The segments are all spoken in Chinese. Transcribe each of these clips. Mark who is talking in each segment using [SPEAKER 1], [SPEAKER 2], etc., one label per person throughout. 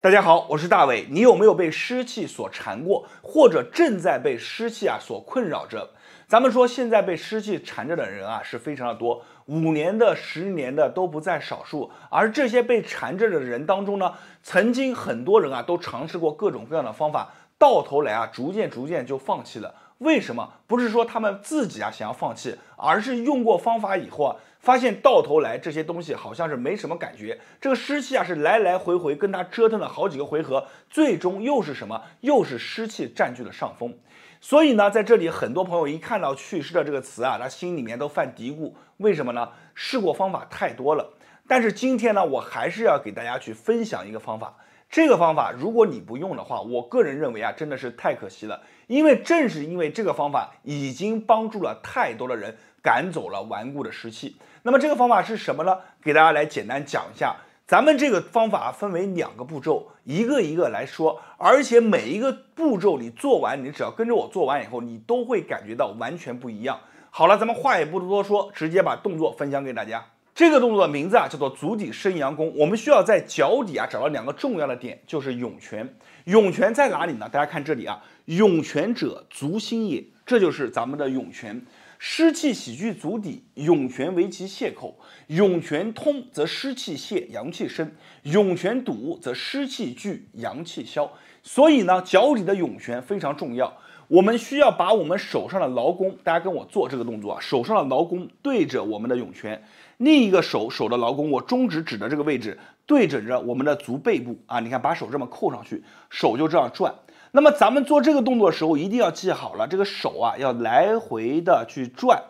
[SPEAKER 1] 大家好，我是大伟。你有没有被湿气所缠过，或者正在被湿气啊所困扰着？咱们说，现在被湿气缠着的人啊，是非常的多，五年的、十年的都不在少数。而这些被缠着的人当中呢，曾经很多人啊都尝试过各种各样的方法，到头来啊，逐渐逐渐就放弃了。为什么？不是说他们自己啊想要放弃，而是用过方法以后啊。发现到头来这些东西好像是没什么感觉，这个湿气啊是来来回回跟他折腾了好几个回合，最终又是什么？又是湿气占据了上风。所以呢，在这里很多朋友一看到“祛湿”的这个词啊，他心里面都犯嘀咕，为什么呢？试过方法太多了。但是今天呢，我还是要给大家去分享一个方法。这个方法，如果你不用的话，我个人认为啊，真的是太可惜了。因为正是因为这个方法，已经帮助了太多的人赶走了顽固的湿气。那么这个方法是什么呢？给大家来简单讲一下。咱们这个方法分为两个步骤，一个一个来说。而且每一个步骤你做完，你只要跟着我做完以后，你都会感觉到完全不一样。好了，咱们话也不多说，直接把动作分享给大家。这个动作的名字啊叫做足底升阳功。我们需要在脚底啊找到两个重要的点，就是涌泉。涌泉在哪里呢？大家看这里啊，涌泉者足心也，这就是咱们的涌泉。湿气喜聚足底，涌泉为其泄口。涌泉通则湿气泄，阳气生；涌泉堵则湿气聚，阳气消。所以呢，脚底的涌泉非常重要。我们需要把我们手上的劳工，大家跟我做这个动作啊，手上的劳工对着我们的涌泉。另一个手手的劳工，我中指指的这个位置对准着我们的足背部啊，你看把手这么扣上去，手就这样转。那么咱们做这个动作的时候，一定要记好了，这个手啊要来回的去转，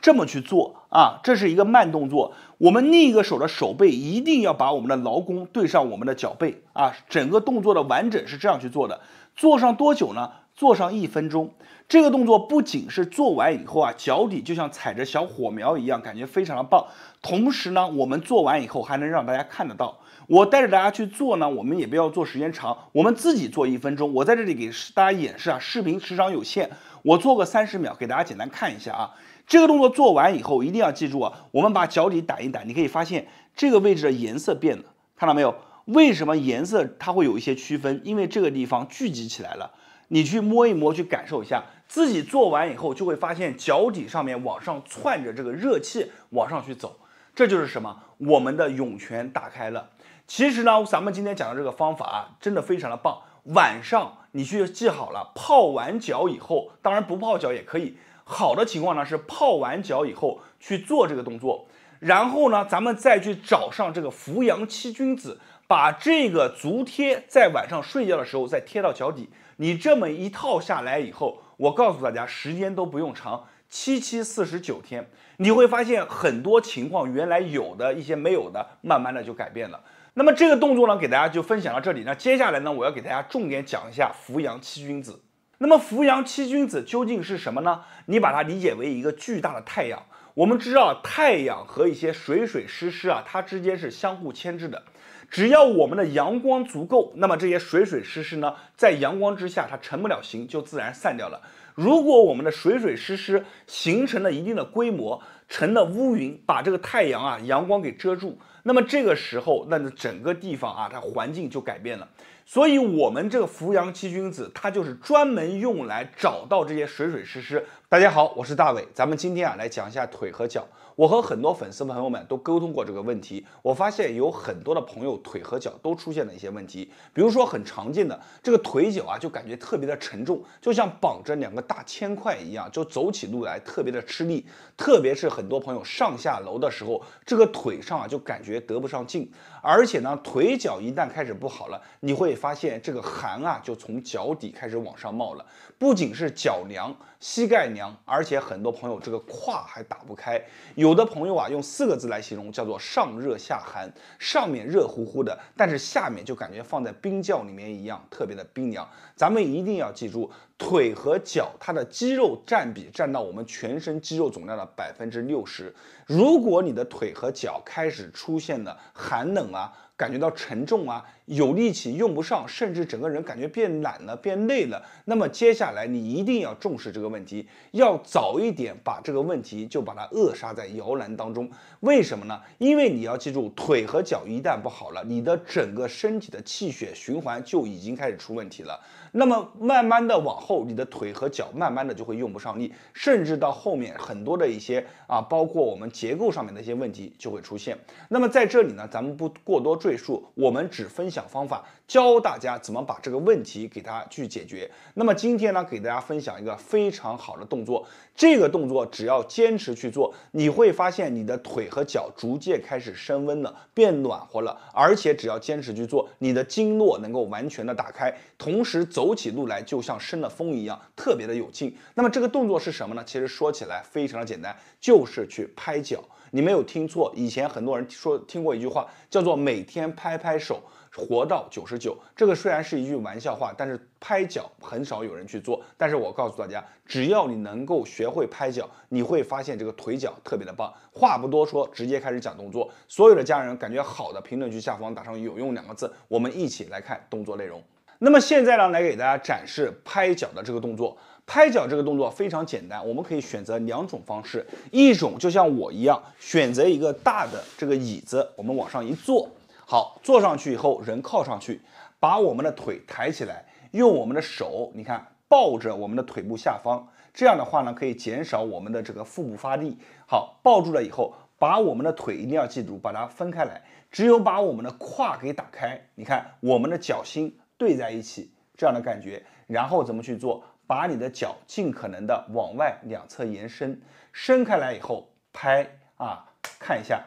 [SPEAKER 1] 这么去做啊，这是一个慢动作。我们另一个手的手背一定要把我们的劳工对上我们的脚背啊，整个动作的完整是这样去做的。做上多久呢？做上一分钟，这个动作不仅是做完以后啊，脚底就像踩着小火苗一样，感觉非常的棒。同时呢，我们做完以后还能让大家看得到。我带着大家去做呢，我们也不要做时间长，我们自己做一分钟。我在这里给大家演示啊，视频时长有限，我做个三十秒给大家简单看一下啊。这个动作做完以后，一定要记住啊，我们把脚底打一打，你可以发现这个位置的颜色变了，看到没有？为什么颜色它会有一些区分？因为这个地方聚集起来了。你去摸一摸，去感受一下，自己做完以后就会发现脚底上面往上窜着这个热气往上去走，这就是什么？我们的涌泉打开了。其实呢，咱们今天讲的这个方法啊，真的非常的棒。晚上你去记好了，泡完脚以后，当然不泡脚也可以。好的情况呢，是泡完脚以后去做这个动作。然后呢，咱们再去找上这个扶阳七君子，把这个足贴在晚上睡觉的时候再贴到脚底。你这么一套下来以后，我告诉大家，时间都不用长，七七四十九天，你会发现很多情况原来有的一些没有的，慢慢的就改变了。那么这个动作呢，给大家就分享到这里。那接下来呢，我要给大家重点讲一下扶阳七君子。那么扶阳七君子究竟是什么呢？你把它理解为一个巨大的太阳。我们知道，太阳和一些水水湿湿啊，它之间是相互牵制的。只要我们的阳光足够，那么这些水水湿湿呢，在阳光之下它成不了型，就自然散掉了。如果我们的水水湿湿形成了一定的规模，成了乌云，把这个太阳啊阳光给遮住，那么这个时候，那整个地方啊，它环境就改变了。所以，我们这个扶阳七君子，它就是专门用来找到这些水水湿湿。大家好，我是大伟，咱们今天啊来讲一下腿和脚。我和很多粉丝朋友们都沟通过这个问题，我发现有很多的朋友腿和脚都出现了一些问题，比如说很常见的这个腿脚啊，就感觉特别的沉重，就像绑着两个大铅块一样，就走起路来特别的吃力。特别是很多朋友上下楼的时候，这个腿上啊就感觉得不上劲。而且呢，腿脚一旦开始不好了，你会发现这个寒啊，就从脚底开始往上冒了，不仅是脚凉。膝盖凉，而且很多朋友这个胯还打不开。有的朋友啊，用四个字来形容，叫做上热下寒。上面热乎乎的，但是下面就感觉放在冰窖里面一样，特别的冰凉。咱们一定要记住，腿和脚它的肌肉占比占到我们全身肌肉总量的百分之六十。如果你的腿和脚开始出现了寒冷啊。感觉到沉重啊，有力气用不上，甚至整个人感觉变懒了、变累了。那么接下来你一定要重视这个问题，要早一点把这个问题就把它扼杀在摇篮当中。为什么呢？因为你要记住，腿和脚一旦不好了，你的整个身体的气血循环就已经开始出问题了。那么慢慢的往后，你的腿和脚慢慢的就会用不上力，甚至到后面很多的一些啊，包括我们结构上面的一些问题就会出现。那么在这里呢，咱们不过多赘述，我们只分享方法，教大家怎么把这个问题给它去解决。那么今天呢，给大家分享一个非常好的动作，这个动作只要坚持去做，你会发现你的腿和脚逐渐开始升温了，变暖和了，而且只要坚持去做，你的经络能够完全的打开，同时走。走起路来就像生了风一样，特别的有劲。那么这个动作是什么呢？其实说起来非常的简单，就是去拍脚。你没有听错，以前很多人说听过一句话，叫做每天拍拍手，活到九十九。这个虽然是一句玩笑话，但是拍脚很少有人去做。但是我告诉大家，只要你能够学会拍脚，你会发现这个腿脚特别的棒。话不多说，直接开始讲动作。所有的家人感觉好的，评论区下方打上有用两个字，我们一起来看动作内容。那么现在呢，来给大家展示拍脚的这个动作。拍脚这个动作非常简单，我们可以选择两种方式，一种就像我一样，选择一个大的这个椅子，我们往上一坐，好，坐上去以后，人靠上去，把我们的腿抬起来，用我们的手，你看，抱着我们的腿部下方，这样的话呢，可以减少我们的这个腹部发力。好，抱住了以后，把我们的腿一定要记住，把它分开来，只有把我们的胯给打开，你看我们的脚心。对在一起这样的感觉，然后怎么去做？把你的脚尽可能的往外两侧延伸，伸开来以后拍啊，看一下，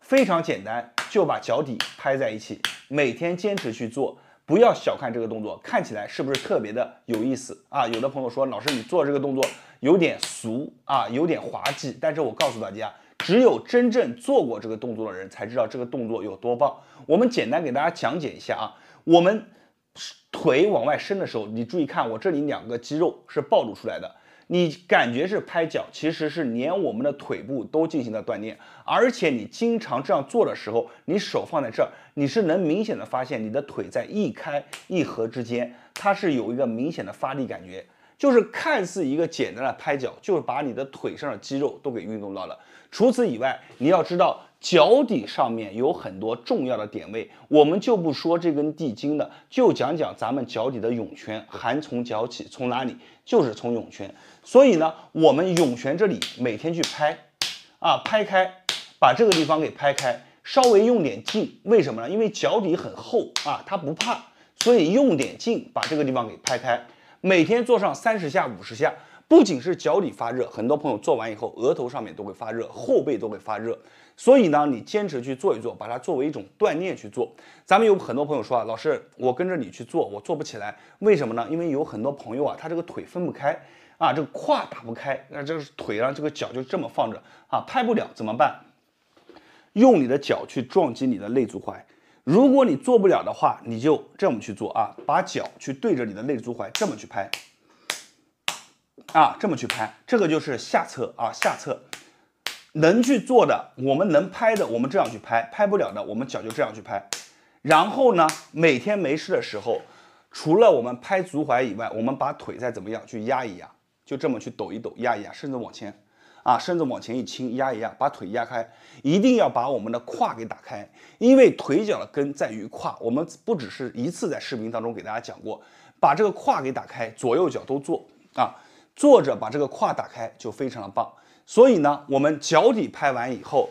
[SPEAKER 1] 非常简单，就把脚底拍在一起。每天坚持去做，不要小看这个动作，看起来是不是特别的有意思啊？有的朋友说，老师你做这个动作有点俗啊，有点滑稽。但是我告诉大家，只有真正做过这个动作的人才知道这个动作有多棒。我们简单给大家讲解一下啊。我们腿往外伸的时候，你注意看，我这里两个肌肉是暴露出来的。你感觉是拍脚，其实是连我们的腿部都进行了锻炼。而且你经常这样做的时候，你手放在这儿，你是能明显的发现你的腿在一开一合之间，它是有一个明显的发力感觉。就是看似一个简单的拍脚，就是把你的腿上的肌肉都给运动到了。除此以外，你要知道。脚底上面有很多重要的点位，我们就不说这根地筋了，就讲讲咱们脚底的涌泉。寒从脚起，从哪里？就是从涌泉。所以呢，我们涌泉这里每天去拍，啊，拍开，把这个地方给拍开，稍微用点劲。为什么呢？因为脚底很厚啊，它不怕，所以用点劲把这个地方给拍开。每天做上三十下、五十下。不仅是脚底发热，很多朋友做完以后额头上面都会发热，后背都会发热。所以呢，你坚持去做一做，把它作为一种锻炼去做。咱们有很多朋友说啊，老师，我跟着你去做，我做不起来，为什么呢？因为有很多朋友啊，他这个腿分不开啊，这个胯打不开，那这个腿上这个脚就这么放着啊，拍不了，怎么办？用你的脚去撞击你的内足踝。如果你做不了的话，你就这么去做啊，把脚去对着你的内足踝这么去拍。啊，这么去拍，这个就是下侧啊，下侧能去做的，我们能拍的，我们这样去拍，拍不了的，我们脚就这样去拍。然后呢，每天没事的时候，除了我们拍足踝以外，我们把腿再怎么样去压一压，就这么去抖一抖，压一压，身子往前啊，身子往前一倾，压一压，把腿压开，一定要把我们的胯给打开，因为腿脚的根在于胯。我们不只是一次在视频当中给大家讲过，把这个胯给打开，左右脚都做啊。坐着把这个胯打开就非常的棒，所以呢，我们脚底拍完以后，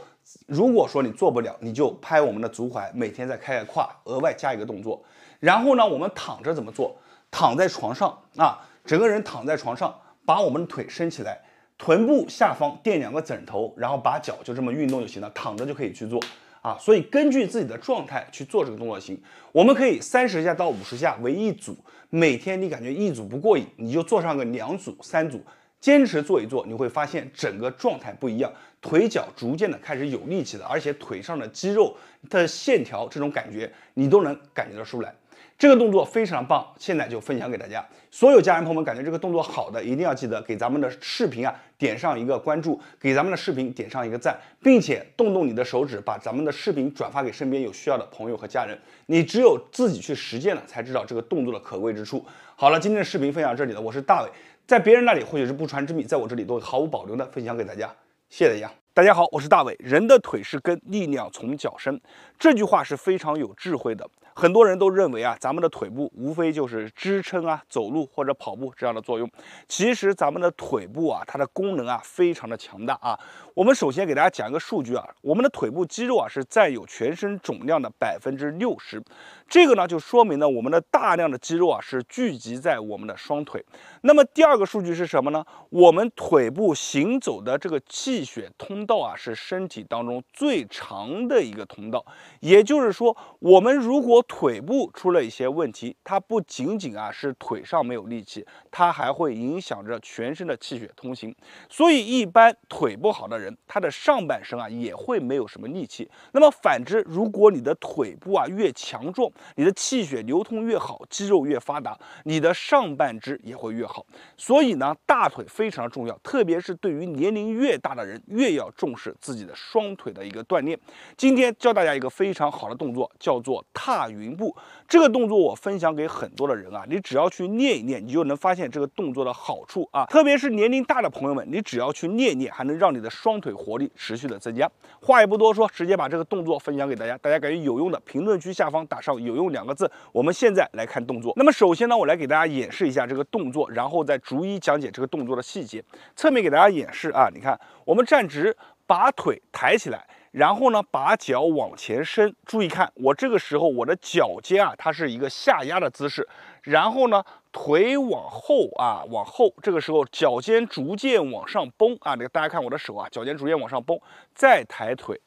[SPEAKER 1] 如果说你做不了，你就拍我们的足踝，每天再开开胯，额外加一个动作。然后呢，我们躺着怎么做？躺在床上啊，整个人躺在床上，把我们的腿伸起来，臀部下方垫两个枕头，然后把脚就这么运动就行了，躺着就可以去做。啊，所以根据自己的状态去做这个动作型，我们可以三十下到五十下为一组，每天你感觉一组不过瘾，你就做上个两组、三组，坚持做一做，你会发现整个状态不一样，腿脚逐渐的开始有力气了，而且腿上的肌肉它的线条这种感觉，你都能感觉到出来。这个动作非常棒，现在就分享给大家。所有家人朋友们，感觉这个动作好的，一定要记得给咱们的视频啊点上一个关注，给咱们的视频点上一个赞，并且动动你的手指，把咱们的视频转发给身边有需要的朋友和家人。你只有自己去实践了，才知道这个动作的可贵之处。好了，今天的视频分享到这里了，我是大伟。在别人那里或许是不传之秘，在我这里都毫无保留的分享给大家。谢谢大家。大家好，我是大伟。人的腿是根，力量从脚生，这句话是非常有智慧的。很多人都认为啊，咱们的腿部无非就是支撑啊、走路或者跑步这样的作用。其实咱们的腿部啊，它的功能啊，非常的强大啊。我们首先给大家讲一个数据啊，我们的腿部肌肉啊，是占有全身总量的百分之六十。这个呢，就说明呢，我们的大量的肌肉啊，是聚集在我们的双腿。那么第二个数据是什么呢？我们腿部行走的这个气血通道啊，是身体当中最长的一个通道。也就是说，我们如果腿部出了一些问题，它不仅仅啊是腿上没有力气，它还会影响着全身的气血通行。所以，一般腿不好的人，他的上半身啊也会没有什么力气。那么反之，如果你的腿部啊越强壮，你的气血流通越好，肌肉越发达，你的上半肢也会越好。所以呢，大腿非常重要，特别是对于年龄越大的人，越要重视自己的双腿的一个锻炼。今天教大家一个非常好的动作，叫做踏。云步这个动作我分享给很多的人啊，你只要去练一练，你就能发现这个动作的好处啊。特别是年龄大的朋友们，你只要去练一练，还能让你的双腿活力持续的增加。话也不多说，直接把这个动作分享给大家。大家感觉有用的，评论区下方打上有用两个字。我们现在来看动作。那么首先呢，我来给大家演示一下这个动作，然后再逐一讲解这个动作的细节。侧面给大家演示啊，你看，我们站直，把腿抬起来。然后呢，把脚往前伸，注意看我这个时候我的脚尖啊，它是一个下压的姿势。然后呢，腿往后啊，往后，这个时候脚尖逐渐往上绷啊。这个大家看我的手啊，脚尖逐渐往上绷，再抬腿，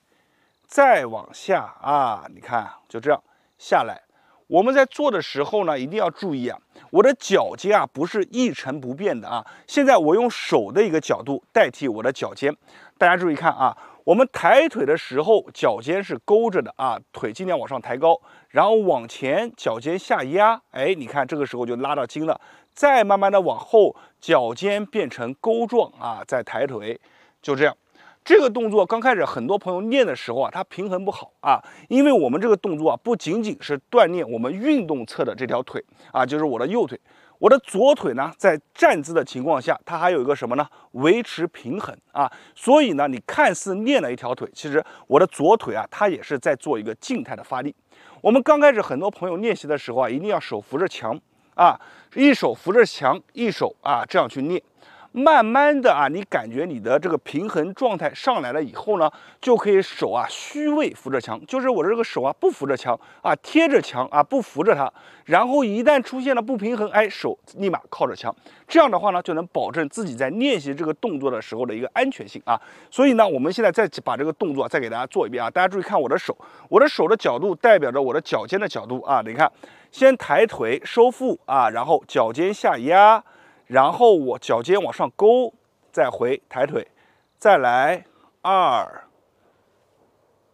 [SPEAKER 1] 再往下啊，你看就这样下来。我们在做的时候呢，一定要注意啊，我的脚尖啊不是一成不变的啊。现在我用手的一个角度代替我的脚尖，大家注意看啊。我们抬腿的时候，脚尖是勾着的啊，腿尽量往上抬高，然后往前脚尖下压，哎，你看这个时候就拉到筋了，再慢慢的往后脚尖变成勾状啊，再抬腿，就这样。这个动作刚开始，很多朋友练的时候啊，它平衡不好啊，因为我们这个动作啊，不仅仅是锻炼我们运动侧的这条腿啊，就是我的右腿。我的左腿呢，在站姿的情况下，它还有一个什么呢？维持平衡啊。所以呢，你看似练了一条腿，其实我的左腿啊，它也是在做一个静态的发力。我们刚开始，很多朋友练习的时候啊，一定要手扶着墙啊，一手扶着墙，一手啊这样去练。慢慢的啊，你感觉你的这个平衡状态上来了以后呢，就可以手啊虚位扶着墙，就是我的这个手啊不扶着墙啊贴着墙啊不扶着它，然后一旦出现了不平衡，哎手立马靠着墙，这样的话呢就能保证自己在练习这个动作的时候的一个安全性啊。所以呢，我们现在再把这个动作再给大家做一遍啊，大家注意看我的手，我的手的角度代表着我的脚尖的角度啊，你看，先抬腿收腹啊，然后脚尖下压。然后我脚尖往上勾，再回抬腿，再来二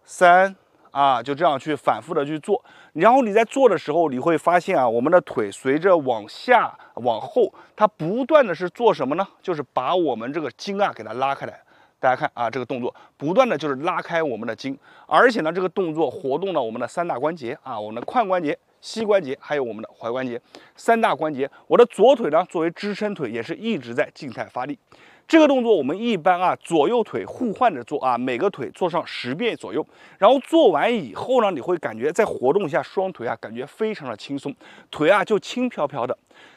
[SPEAKER 1] 三啊，就这样去反复的去做。然后你在做的时候，你会发现啊，我们的腿随着往下往后，它不断的是做什么呢？就是把我们这个筋啊给它拉开来。大家看啊，这个动作不断的就是拉开我们的筋，而且呢，这个动作活动了我们的三大关节啊，我们的髋关节。膝关节还有我们的踝关节，三大关节。我的左腿呢，作为支撑腿，也是一直在静态发力。这个动作我们一般啊，左右腿互换着做啊，每个腿做上十遍左右。然后做完以后呢，你会感觉在活动一下双腿啊，感觉非常的轻松，腿啊就轻飘飘的。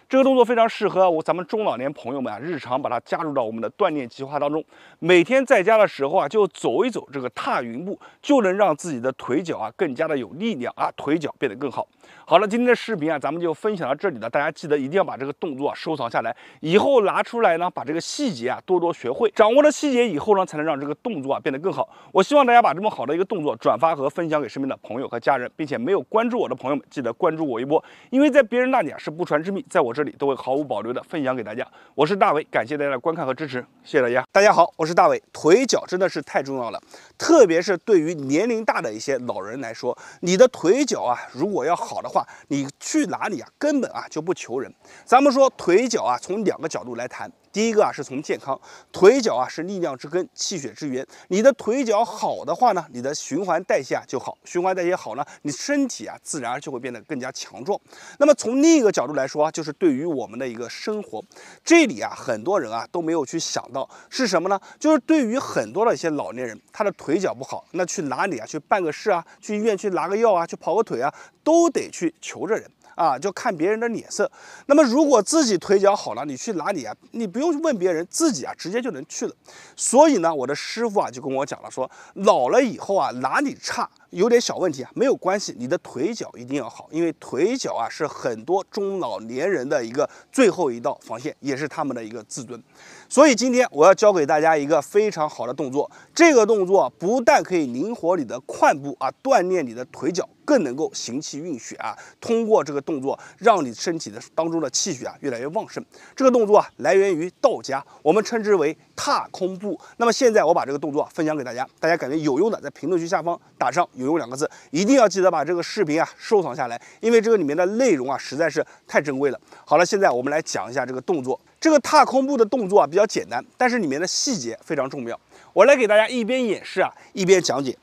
[SPEAKER 1] 这个动作非常适合我咱们中老年朋友们啊，日常把它加入到我们的锻炼计划当中。每天在家的时候啊，就走一走这个踏云步，就能让自己的腿脚啊更加的有力量啊，腿脚变得更好。好了，今天的视频啊，咱们就分享到这里了。大家记得一定要把这个动作啊、收藏下来，以后拿出来呢，把这个细节啊多多学会。掌握了细节以后呢，才能让这个动作啊变得更好。我希望大家把这么好的一个动作转发和分享给身边的朋友和家人，并且没有关注我的朋友们，记得关注我一波。因为在别人那里啊是不传之秘，在我这这里都会毫无保留的分享给大家。我是大伟，感谢大家的观看和支持，谢谢大家。大家好，我是大伟，腿脚真的是太重要了，特别是对于年龄大的一些老人来说，你的腿脚啊，如果要好的话，你去哪里啊，根本啊就不求人。咱们说腿脚啊，从两个角度来谈。第一个啊，是从健康，腿脚啊是力量之根，气血之源。你的腿脚好的话呢，你的循环代谢啊就好，循环代谢好呢，你身体啊自然就会变得更加强壮。那么从另一个角度来说，啊，就是对于我们的一个生活，这里啊很多人啊都没有去想到是什么呢？就是对于很多的一些老年人，他的腿脚不好，那去哪里啊？去办个事啊？去医院去拿个药啊？去跑个腿啊？都得去求着人。啊，就看别人的脸色。那么，如果自己腿脚好了，你去哪里啊？你不用去问别人，自己啊，直接就能去了。所以呢，我的师傅啊，就跟我讲了，说老了以后啊，哪里差有点小问题啊，没有关系，你的腿脚一定要好，因为腿脚啊，是很多中老年人的一个最后一道防线，也是他们的一个自尊。所以今天我要教给大家一个非常好的动作，这个动作不但可以灵活你的髋部啊，锻炼你的腿脚。更能够行气运血啊，通过这个动作，让你身体的当中的气血啊越来越旺盛。这个动作啊来源于道家，我们称之为踏空步。那么现在我把这个动作分享给大家，大家感觉有用的，在评论区下方打上“有用”两个字，一定要记得把这个视频啊收藏下来，因为这个里面的内容啊实在是太珍贵了。好了，现在我们来讲一下这个动作。这个踏空步的动作啊比较简单，但是里面的细节非常重要。我来给大家一边演示啊一边讲解。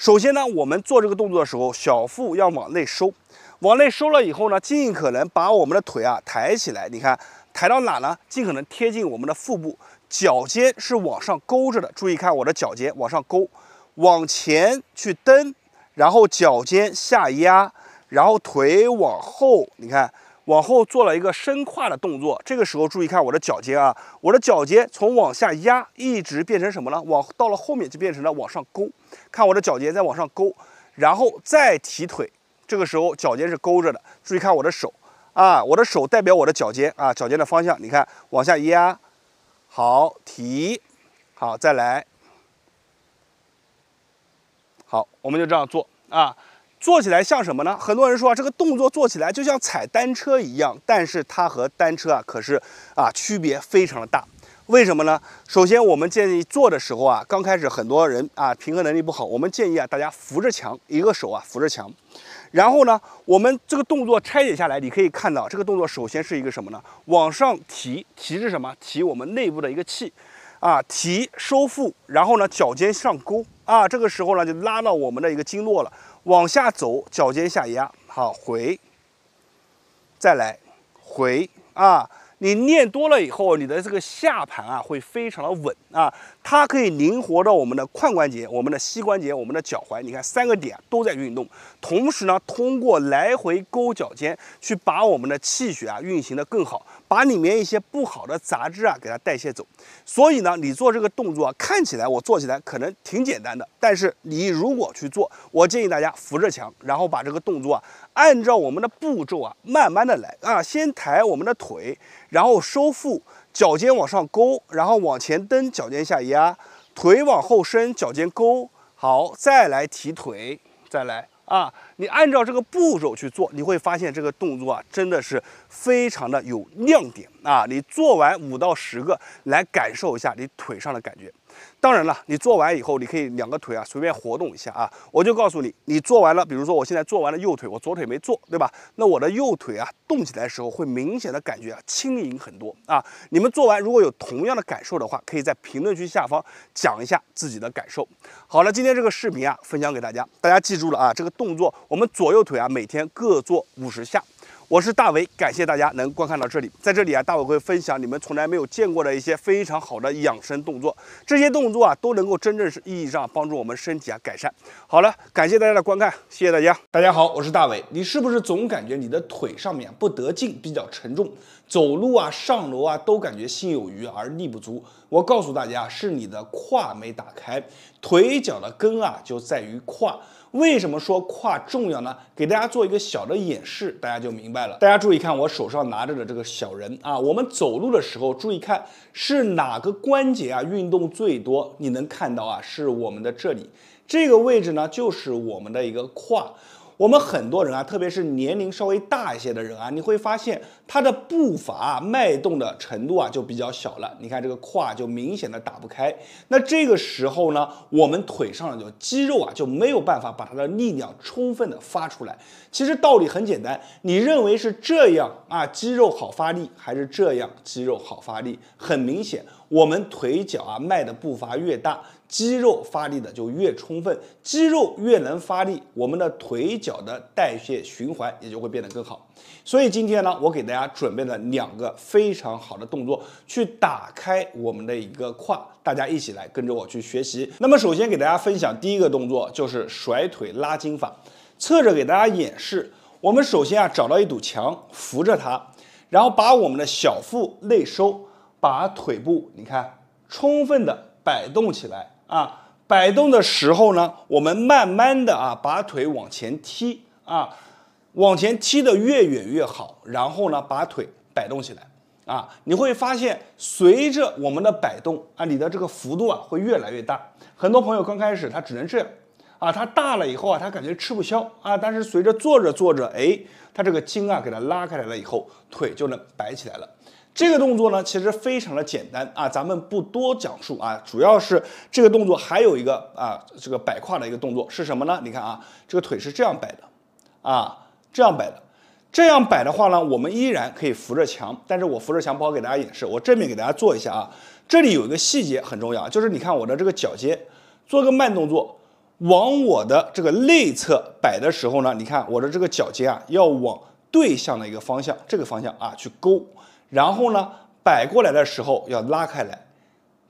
[SPEAKER 1] 首先呢，我们做这个动作的时候，小腹要往内收，往内收了以后呢，尽可能把我们的腿啊抬起来。你看，抬到哪呢？尽可能贴近我们的腹部，脚尖是往上勾着的。注意看我的脚尖往上勾，往前去蹬，然后脚尖下压，然后腿往后。你看。往后做了一个伸胯的动作，这个时候注意看我的脚尖啊，我的脚尖从往下压，一直变成什么呢？往到了后面就变成了往上勾，看我的脚尖在往上勾，然后再提腿，这个时候脚尖是勾着的，注意看我的手啊，我的手代表我的脚尖啊，脚尖的方向，你看往下压，好提，好再来，好，我们就这样做啊。做起来像什么呢？很多人说啊，这个动作做起来就像踩单车一样，但是它和单车啊可是啊区别非常的大。为什么呢？首先我们建议做的时候啊，刚开始很多人啊平衡能力不好，我们建议啊大家扶着墙，一个手啊扶着墙。然后呢，我们这个动作拆解下来，你可以看到这个动作首先是一个什么呢？往上提，提是什么？提我们内部的一个气，啊提收腹，然后呢脚尖上勾啊，这个时候呢就拉到我们的一个经络了。往下走，脚尖下压，好，回，再来，回啊！你练多了以后，你的这个下盘啊，会非常的稳啊，它可以灵活到我们的髋关节、我们的膝关节、我们的脚踝。你看，三个点都在运动，同时呢，通过来回勾脚尖，去把我们的气血啊运行的更好。把里面一些不好的杂质啊给它代谢走，所以呢，你做这个动作啊，看起来我做起来可能挺简单的，但是你如果去做，我建议大家扶着墙，然后把这个动作啊，按照我们的步骤啊，慢慢的来啊，先抬我们的腿，然后收腹，脚尖往上勾，然后往前蹬，脚尖下压，腿往后伸，脚尖勾好，再来提腿，再来。啊，你按照这个步骤去做，你会发现这个动作啊，真的是非常的有亮点啊！你做完五到十个，来感受一下你腿上的感觉。当然了，你做完以后，你可以两个腿啊随便活动一下啊。我就告诉你，你做完了，比如说我现在做完了右腿，我左腿没做，对吧？那我的右腿啊动起来的时候，会明显的感觉啊轻盈很多啊。你们做完如果有同样的感受的话，可以在评论区下方讲一下自己的感受。好了，今天这个视频啊分享给大家，大家记住了啊，这个动作我们左右腿啊每天各做五十下。我是大伟，感谢大家能观看到这里。在这里啊，大伟会分享你们从来没有见过的一些非常好的养生动作，这些动作啊都能够真正是意义上帮助我们身体啊改善。好了，感谢大家的观看，谢谢大家。大家好，我是大伟。你是不是总感觉你的腿上面不得劲，比较沉重，走路啊、上楼啊都感觉心有余而力不足？我告诉大家，是你的胯没打开，腿脚的根啊就在于胯。为什么说胯重要呢？给大家做一个小的演示，大家就明白了。大家注意看我手上拿着的这个小人啊，我们走路的时候，注意看是哪个关节啊运动最多？你能看到啊，是我们的这里这个位置呢，就是我们的一个胯。我们很多人啊，特别是年龄稍微大一些的人啊，你会发现他的步伐脉动的程度啊就比较小了。你看这个胯就明显的打不开，那这个时候呢，我们腿上的肌肉啊就没有办法把它的力量充分的发出来。其实道理很简单，你认为是这样啊，肌肉好发力还是这样，肌肉好发力？很明显。我们腿脚啊迈的步伐越大，肌肉发力的就越充分，肌肉越能发力，我们的腿脚的代谢循环也就会变得更好。所以今天呢，我给大家准备了两个非常好的动作，去打开我们的一个胯，大家一起来跟着我去学习。那么首先给大家分享第一个动作就是甩腿拉筋法，侧着给大家演示。我们首先啊找到一堵墙扶着它，然后把我们的小腹内收。把腿部你看充分的摆动起来啊，摆动的时候呢，我们慢慢的啊把腿往前踢啊，往前踢的越远越好，然后呢把腿摆动起来啊，你会发现随着我们的摆动啊，你的这个幅度啊会越来越大。很多朋友刚开始他只能这样啊，他大了以后啊，他感觉吃不消啊，但是随着坐着坐着，哎，他这个筋啊给他拉开来了以后，腿就能摆起来了。这个动作呢，其实非常的简单啊，咱们不多讲述啊，主要是这个动作还有一个啊，这个摆胯的一个动作是什么呢？你看啊，这个腿是这样摆的，啊，这样摆的，这样摆的话呢，我们依然可以扶着墙，但是我扶着墙不好给大家演示，我正面给大家做一下啊。这里有一个细节很重要，就是你看我的这个脚尖，做个慢动作，往我的这个内侧摆的时候呢，你看我的这个脚尖啊，要往对向的一个方向，这个方向啊，去勾。然后呢，摆过来的时候要拉开来，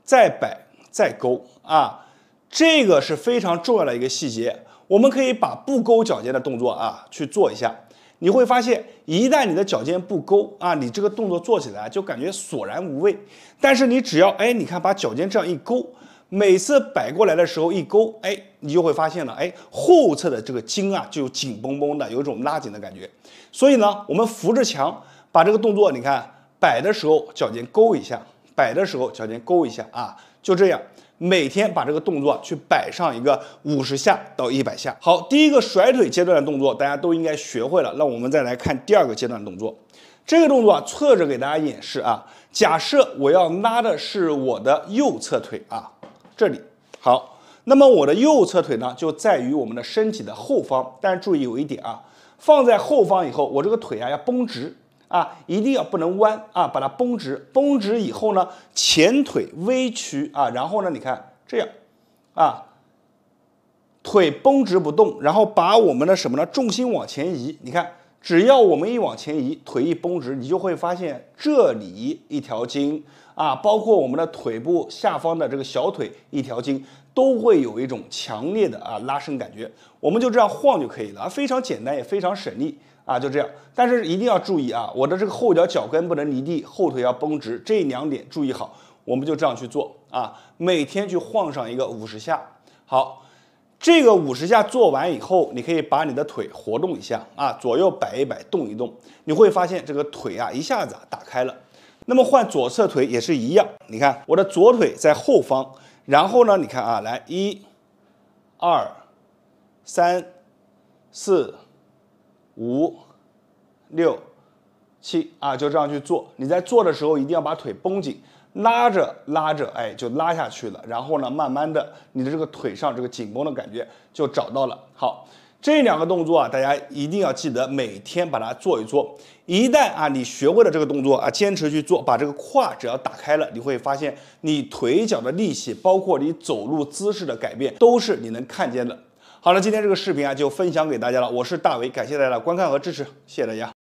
[SPEAKER 1] 再摆再勾啊，这个是非常重要的一个细节。我们可以把不勾脚尖的动作啊去做一下，你会发现，一旦你的脚尖不勾啊，你这个动作做起来就感觉索然无味。但是你只要哎，你看把脚尖这样一勾，每次摆过来的时候一勾，哎，你就会发现了，哎，后侧的这个筋啊就紧绷绷的，有一种拉紧的感觉。所以呢，我们扶着墙把这个动作，你看。摆的时候脚尖勾一下，摆的时候脚尖勾一下啊，就这样，每天把这个动作去摆上一个五十下到一百下。好，第一个甩腿阶段的动作大家都应该学会了，那我们再来看第二个阶段的动作。这个动作啊，侧着给大家演示啊。假设我要拉的是我的右侧腿啊，这里好，那么我的右侧腿呢，就在于我们的身体的后方，但是注意有一点啊，放在后方以后，我这个腿啊要绷直。啊，一定要不能弯啊，把它绷直。绷直以后呢，前腿微曲啊，然后呢，你看这样，啊，腿绷直不动，然后把我们的什么呢，重心往前移。你看，只要我们一往前移，腿一绷直，你就会发现这里一条筋啊，包括我们的腿部下方的这个小腿一条筋，都会有一种强烈的啊拉伸感觉。我们就这样晃就可以了，非常简单，也非常省力。啊，就这样，但是一定要注意啊，我的这个后脚脚跟不能离地，后腿要绷直，这两点注意好，我们就这样去做啊，每天去晃上一个五十下。好，这个五十下做完以后，你可以把你的腿活动一下啊，左右摆一摆，动一动，你会发现这个腿啊一下子打开了。那么换左侧腿也是一样，你看我的左腿在后方，然后呢，你看啊，来一、二、三、四。五六七啊，就这样去做。你在做的时候一定要把腿绷紧，拉着拉着，哎，就拉下去了。然后呢，慢慢的，你的这个腿上这个紧绷的感觉就找到了。好，这两个动作啊，大家一定要记得每天把它做一做。一旦啊，你学会了这个动作啊，坚持去做，把这个胯只要打开了，你会发现你腿脚的力气，包括你走路姿势的改变，都是你能看见的。好了，今天这个视频啊，就分享给大家了。我是大伟，感谢大家的观看和支持，谢谢大家。